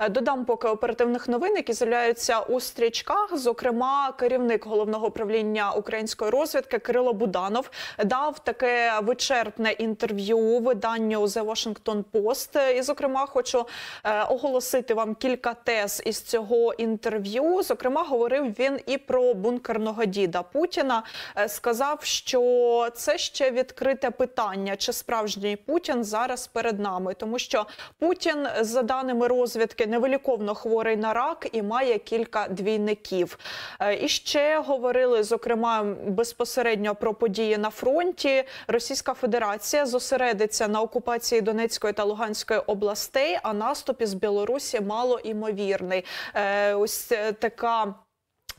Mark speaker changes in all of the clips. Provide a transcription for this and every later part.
Speaker 1: Е, додам поки оперативних новин, які з'являються у стрічках. Зокрема, керівник головного управління української розвідки Кирило Буданов дав таке вичерпне інтерв'ю виданню The Washington Post. І, зокрема, хочу е, оголосити вам кілька тез із цього інтерв'ю. Зокрема, говорив він і про бункерного діда Путіна. Е, сказав, що це ще відкрите питання, чи справжній Путін зараз перед нами, тому що Путін за даними розвідки трошки невиліковно хворий на рак і має кілька двійників. Е, і ще говорили зокрема безпосередньо про події на фронті. Російська Федерація зосередиться на окупації Донецької та Луганської областей, а наступ із Білорусі мало імовірний. Е, ось е, така.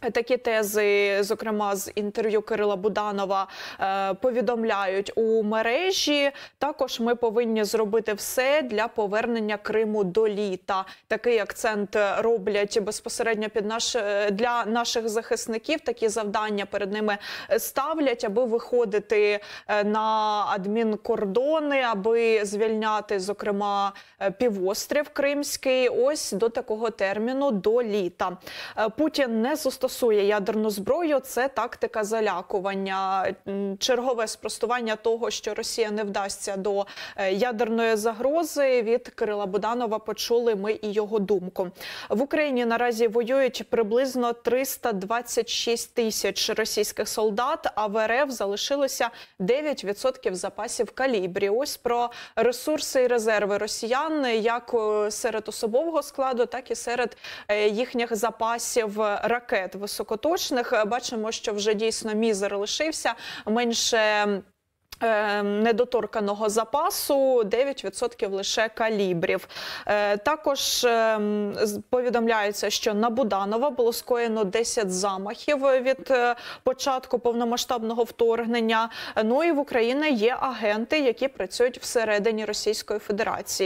Speaker 1: Такі тези, зокрема з інтерв'ю Кирила Буданова, е, повідомляють у мережі. Також ми повинні зробити все для повернення Криму до літа. Такий акцент роблять безпосередньо під наш е, для наших захисників. Такі завдання перед ними ставлять, аби виходити е, на адмінкордони, аби звільняти, зокрема, півострів Кримський. Ось до такого терміну до літа. Путін не застосував застосує ядерну зброю, це тактика залякування, чергове спростування того, що Росія не вдасться до е, ядерної загрози. Від Кирила Буданова почули ми і його думку в Україні. Наразі воюють приблизно 326 тисяч російських солдат. А в РФ залишилося 9% запасів калібрі. Ось про ресурси і резерви росіян, як е, серед особового складу, так і серед е, їхніх запасів ракет високоточних. Е, бачимо, що вже дійсно мізер лишився менше. Ем, ем, недоторканого запасу 9% лише калібрів. Е, також ем, повідомляється, що на Буданова було скоєно 10 замахів від е, початку повномасштабного вторгнення. Ну і в Україні є агенти, які працюють всередині Російської Федерації.